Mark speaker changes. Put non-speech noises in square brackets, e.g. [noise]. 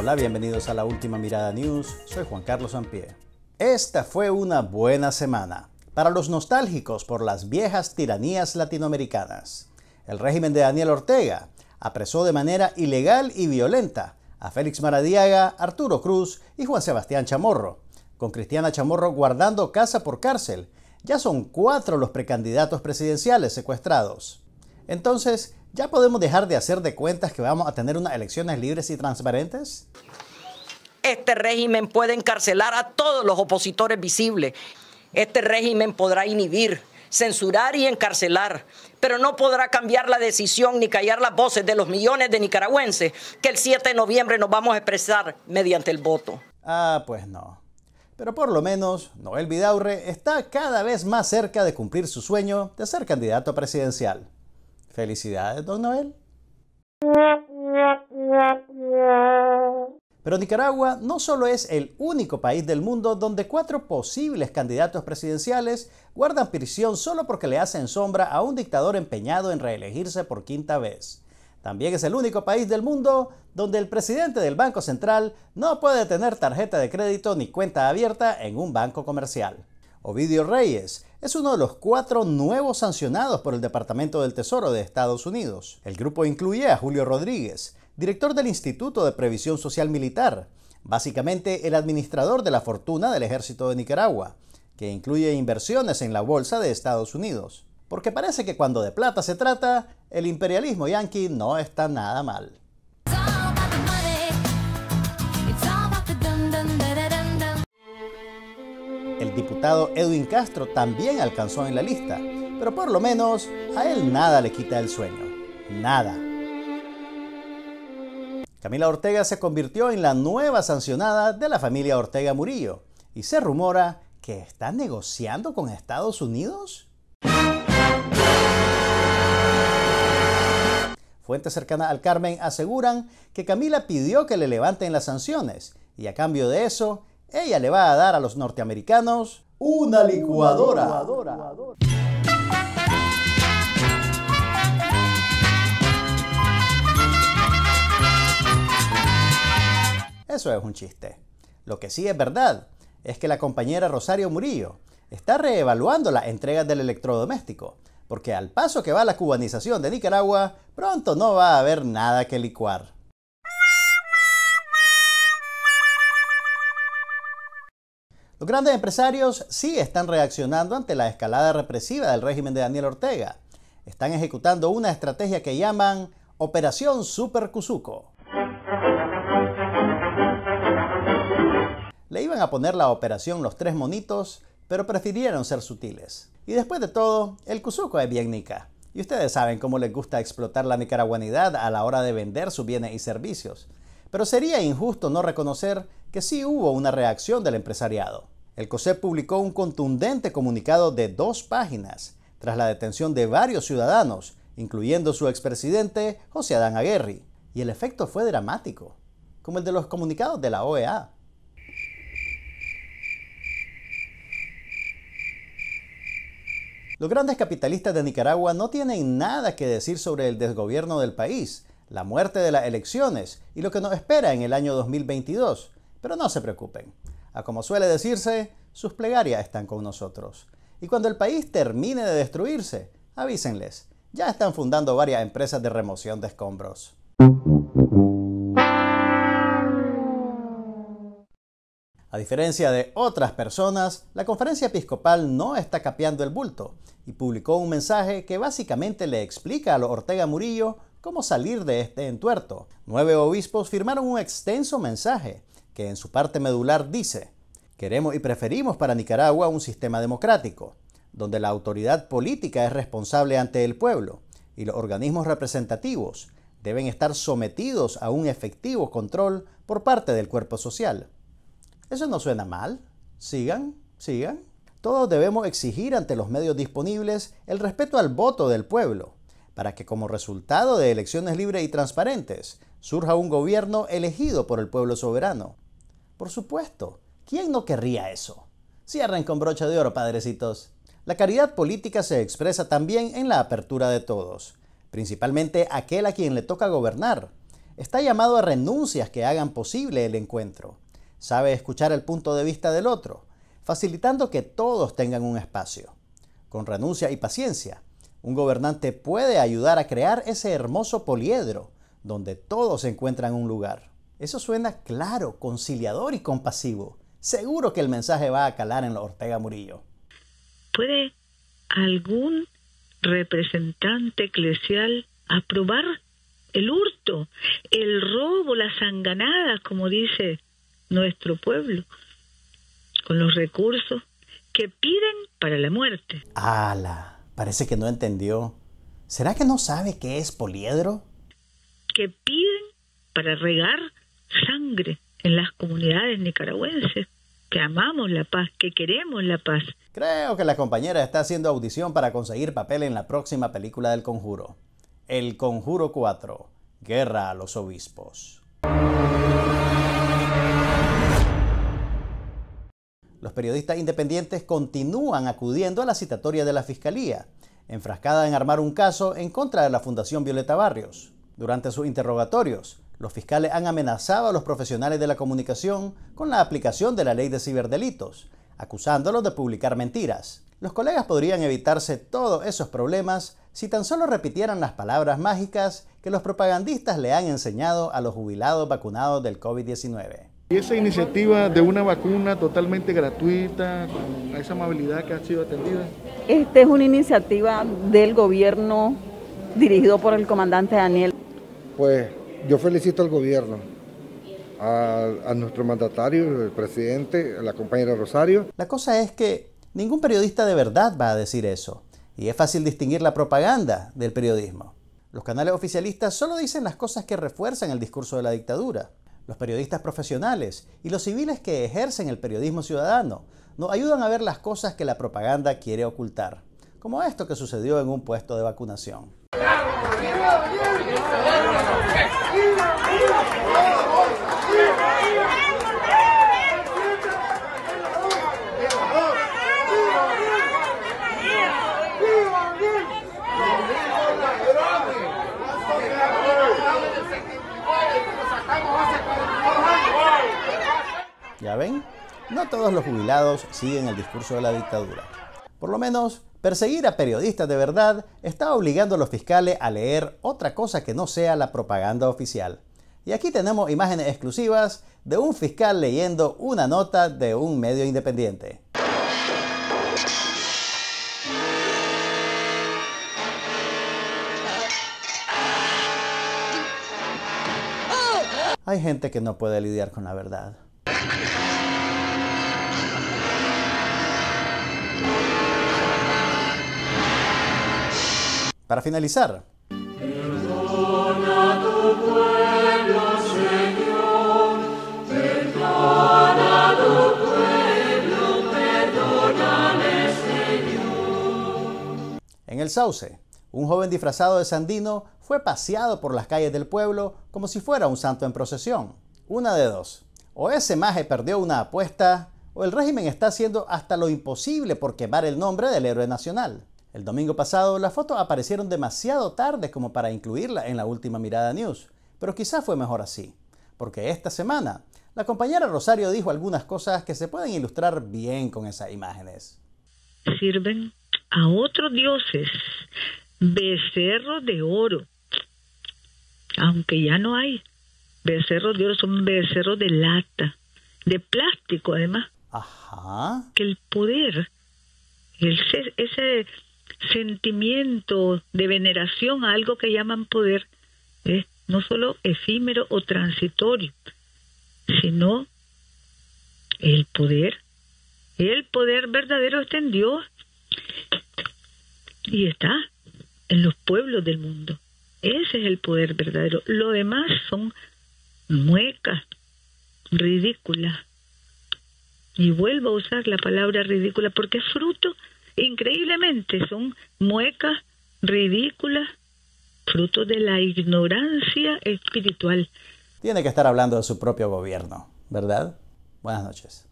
Speaker 1: Hola, bienvenidos a la última mirada news. Soy Juan Carlos Ampie. Esta fue una buena semana para los nostálgicos por las viejas tiranías latinoamericanas. El régimen de Daniel Ortega apresó de manera ilegal y violenta a Félix Maradiaga, Arturo Cruz y Juan Sebastián Chamorro, con Cristiana Chamorro guardando casa por cárcel. Ya son cuatro los precandidatos presidenciales secuestrados. Entonces, ¿Ya podemos dejar de hacer de cuentas que vamos a tener unas elecciones libres y transparentes?
Speaker 2: Este régimen puede encarcelar a todos los opositores visibles. Este régimen podrá inhibir, censurar y encarcelar, pero no podrá cambiar la decisión ni callar las voces de los millones de nicaragüenses que el 7 de noviembre nos vamos a expresar mediante el voto.
Speaker 1: Ah, pues no. Pero por lo menos, Noel Vidaurre está cada vez más cerca de cumplir su sueño de ser candidato presidencial. Felicidades, don Noel. [laughs] Pero Nicaragua no solo es el único país del mundo donde cuatro posibles candidatos presidenciales guardan prisión solo porque le hacen sombra a un dictador empeñado en reelegirse por quinta vez. También es el único país del mundo donde el presidente del Banco Central no puede tener tarjeta de crédito ni cuenta abierta en un banco comercial. Ovidio Reyes es uno de los cuatro nuevos sancionados por el Departamento del Tesoro de Estados Unidos. El grupo incluye a Julio Rodríguez, director del Instituto de Previsión Social Militar, básicamente el administrador de la fortuna del ejército de Nicaragua, que incluye inversiones en la bolsa de Estados Unidos. Porque parece que cuando de plata se trata, el imperialismo yanqui no está nada mal. diputado Edwin Castro también alcanzó en la lista, pero por lo menos a él nada le quita el sueño. Nada. Camila Ortega se convirtió en la nueva sancionada de la familia Ortega Murillo y se rumora que está negociando con Estados Unidos. Fuentes cercanas al Carmen aseguran que Camila pidió que le levanten las sanciones y a cambio de eso ella le va a dar a los norteamericanos una licuadora. Eso es un chiste. Lo que sí es verdad es que la compañera Rosario Murillo está reevaluando las entregas del electrodoméstico, porque al paso que va la cubanización de Nicaragua, pronto no va a haber nada que licuar. Los grandes empresarios sí están reaccionando ante la escalada represiva del régimen de Daniel Ortega. Están ejecutando una estrategia que llaman Operación Super Cuzuco. Le iban a poner la operación Los Tres Monitos, pero prefirieron ser sutiles. Y después de todo, el Cuzuco es bien nica. Y ustedes saben cómo les gusta explotar la nicaraguanidad a la hora de vender sus bienes y servicios. Pero sería injusto no reconocer que sí hubo una reacción del empresariado. El COSEP publicó un contundente comunicado de dos páginas tras la detención de varios ciudadanos, incluyendo su expresidente José Adán Aguirre. y el efecto fue dramático, como el de los comunicados de la OEA. Los grandes capitalistas de Nicaragua no tienen nada que decir sobre el desgobierno del país, la muerte de las elecciones y lo que nos espera en el año 2022, pero no se preocupen a como suele decirse, sus plegarias están con nosotros. Y cuando el país termine de destruirse, avísenles, ya están fundando varias empresas de remoción de escombros. A diferencia de otras personas, la conferencia episcopal no está capeando el bulto y publicó un mensaje que básicamente le explica a Ortega Murillo cómo salir de este entuerto. Nueve obispos firmaron un extenso mensaje que en su parte medular dice, queremos y preferimos para Nicaragua un sistema democrático, donde la autoridad política es responsable ante el pueblo y los organismos representativos deben estar sometidos a un efectivo control por parte del cuerpo social. Eso no suena mal. Sigan, sigan. Todos debemos exigir ante los medios disponibles el respeto al voto del pueblo, para que como resultado de elecciones libres y transparentes surja un gobierno elegido por el pueblo soberano, por supuesto, ¿quién no querría eso? Cierren con brocha de oro, padrecitos. La caridad política se expresa también en la apertura de todos, principalmente aquel a quien le toca gobernar. Está llamado a renuncias que hagan posible el encuentro. Sabe escuchar el punto de vista del otro, facilitando que todos tengan un espacio. Con renuncia y paciencia, un gobernante puede ayudar a crear ese hermoso poliedro donde todos encuentran un lugar. Eso suena claro, conciliador y compasivo. Seguro que el mensaje va a calar en la Ortega Murillo. ¿Puede algún representante
Speaker 2: eclesial aprobar el hurto, el robo, las zanganadas, como dice nuestro pueblo, con los recursos que piden
Speaker 1: para la muerte? ¡Hala! Parece que no entendió. ¿Será que no sabe qué es poliedro?
Speaker 2: Que piden para regar sangre en las comunidades nicaragüenses que amamos la paz, que
Speaker 1: queremos la paz. Creo que la compañera está haciendo audición para conseguir papel en la próxima película del Conjuro. El Conjuro 4, Guerra a los Obispos. Los periodistas independientes continúan acudiendo a la citatoria de la Fiscalía, enfrascada en armar un caso en contra de la Fundación Violeta Barrios. Durante sus interrogatorios, los fiscales han amenazado a los profesionales de la comunicación con la aplicación de la ley de ciberdelitos, acusándolos de publicar mentiras. Los colegas podrían evitarse todos esos problemas si tan solo repitieran las palabras mágicas que los propagandistas le han enseñado a los jubilados vacunados del COVID-19. Y esa iniciativa de una vacuna totalmente gratuita, con esa amabilidad que ha sido atendida.
Speaker 2: Esta es una iniciativa del gobierno dirigido por el comandante Daniel.
Speaker 1: Pues yo felicito al gobierno, a, nuestro mandatario, el presidente, a la compañera Rosario. La cosa es que ningún periodista de verdad va a decir eso, y es fácil distinguir la propaganda del periodismo. Los canales oficialistas solo dicen las cosas que refuerzan el discurso de la dictadura. Los periodistas profesionales y los civiles que ejercen el periodismo ciudadano nos ayudan a ver las cosas que la propaganda quiere ocultar, como esto que sucedió en un puesto de vacunación. ¿Ya ven? No todos los jubilados siguen el discurso de la dictadura. Por lo menos, perseguir a periodistas de verdad está obligando a los fiscales a leer otra cosa que no sea la propaganda oficial. Y aquí tenemos imágenes exclusivas de un fiscal leyendo una nota de un medio independiente. Hay gente que no puede lidiar con la verdad. Para finalizar, En el Sauce, un joven disfrazado de sandino fue paseado por las calles del pueblo como si fuera un santo en procesión. Una de dos. O ese maje perdió una apuesta, o el régimen está haciendo hasta lo imposible por quemar el nombre del héroe nacional. El domingo pasado las fotos aparecieron demasiado tarde como para incluirla en la última mirada news, pero quizás fue mejor así, porque esta semana la compañera Rosario dijo algunas cosas que se pueden ilustrar bien con esas imágenes. Sirven a
Speaker 2: otros dioses, becerros de oro, aunque ya no hay becerros de oro son becerros de lata, de plástico además. Ajá. Que el poder, ese sentimiento de veneración a algo que llaman poder, es no solo efímero o transitorio, sino el poder. El poder verdadero está en Dios y está en los pueblos del mundo. Ese es el poder verdadero. Lo demás son mueca ridícula. Y vuelvo a usar la palabra ridícula porque es fruto, increíblemente, son muecas, ridículas,
Speaker 1: fruto de la ignorancia espiritual. Tiene que estar hablando de su propio gobierno, ¿verdad? Buenas noches.